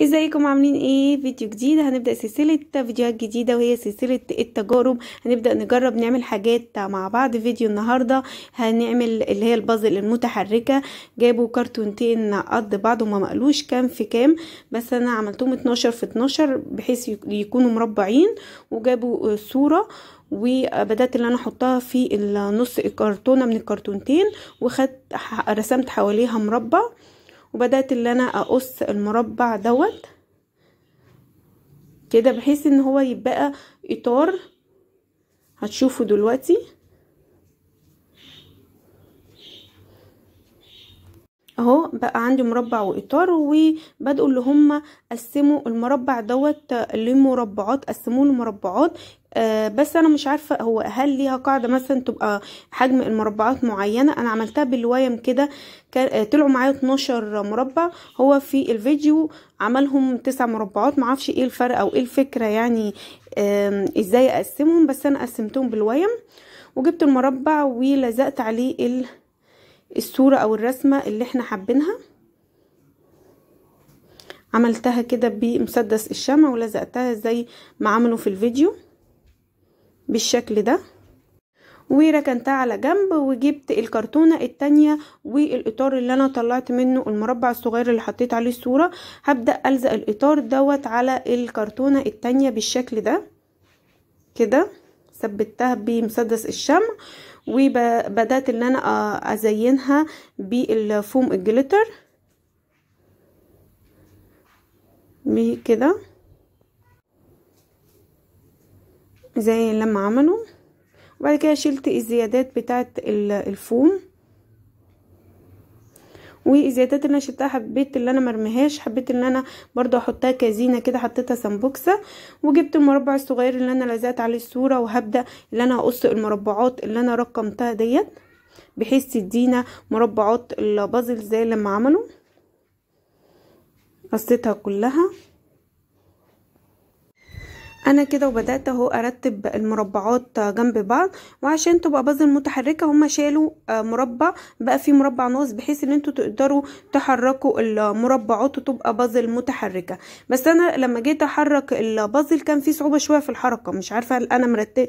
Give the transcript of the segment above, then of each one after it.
ازيكم عاملين ايه فيديو جديد هنبدا سلسله فيديوهات جديده وهي سلسله التجارب هنبدا نجرب نعمل حاجات مع بعض فيديو النهارده هنعمل اللي هي البازل المتحركه جابوا كرتونتين قد بعض وما مقلوش كام في كام بس انا عملتهم 12 في 12 بحيث يكونوا مربعين وجابوا صوره وبدات اللي انا احطها في النص الكرتونه من الكرتونتين وخدت رسمت حواليها مربع وبدأت اللي انا اقص المربع دوت كده بحيث ان هو يبقى اطار هتشوفه دلوقتي اهو بقى عندي مربع واطار وبدأوا اللي هم قسموا المربع دوت لمربعات قسموه لمربعات آه بس انا مش عارفه هو هل ليها قاعده مثلا تبقى حجم المربعات معينه انا عملتها بالوايم كده آه، طلعوا معايا 12 مربع هو في الفيديو عملهم تسع مربعات معرفش ايه الفرق او ايه الفكره يعني آه ازاي اقسمهم بس انا قسمتهم بالوايم وجبت المربع ولزقت عليه ال الصورة او الرسمة اللي احنا حابينها عملتها كده بمسدس الشمع ولزقتها زي ما عملوا في الفيديو بالشكل ده وركنتها على جنب وجبت الكرتونة التانية والاطار اللي انا طلعت منه المربع الصغير اللي حطيت عليه الصورة هبدأ الزق الاطار دوت على الكرتونة التانية بالشكل ده كده ثبتها بمسدس الشمع وبدات ان انا ازينها بالفوم الجليتر بكده زي لما عملوا وبعد كده شلت الزيادات بتاعه الفوم والزيادات اللي انا شلتها حبيت اللي انا مرميهاش حبيت ان انا برضو احطها كزينه كده حطيتها سمبوكسه وجبت المربع الصغير اللي انا لزقت عليه الصوره وهبدا اللي انا اقص المربعات اللي انا رقمتها ديت بحيث تدينا مربعات البازل زي لما عملوا قصيتها كلها انا كده وبدات اهو ارتب المربعات جنب بعض وعشان تبقى بازل متحركه هما شالوا آه، مربع بقى في مربع ناقص بحيث ان انتوا تقدروا تحركوا المربعات وتبقى بازل متحركه بس انا لما جيت احرك البازل كان في صعوبه شويه في الحركه مش عارفه هل انا مرتب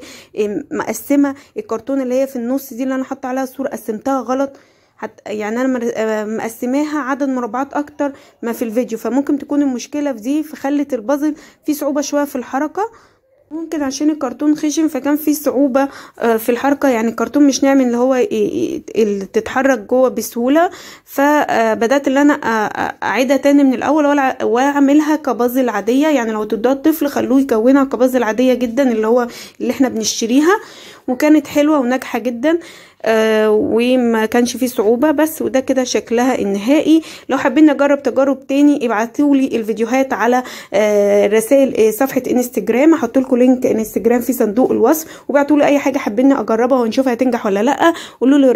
مقسمه الكرتون اللي هي في النص دي اللي انا حاطه عليها الصوره قسمتها غلط حت يعني انا آه، مقسماها عدد مربعات اكتر ما في الفيديو فممكن تكون المشكله في دي فخلت البازل في صعوبه شويه في الحركه ممكن عشان الكرتون خشن فكان في صعوبة آه، في الحركة يعني الكرتون مش ناعم اللي هو تتحرك جوه بسهولة فبدأت آه، ان انا اعيدها تاني من الاول واعملها كبازل عادية يعني لو تدوها الطفل خلوه يكونها كبازل عادية جدا اللي هو اللي احنا بنشتريها وكانت حلوة وناجحة جدا آه، وما كانش فيه صعوبة بس وده كده شكلها النهائي لو حابين نجرب تجارب تاني ابعتولي الفيديوهات على آه، رسائل آه، صفحة انستجرام هحط لكم لينك انستجرام في صندوق الوصف وبعتولي اي حاجة حابين اجربها ونشوف هتنجح ولا لا قولوا لي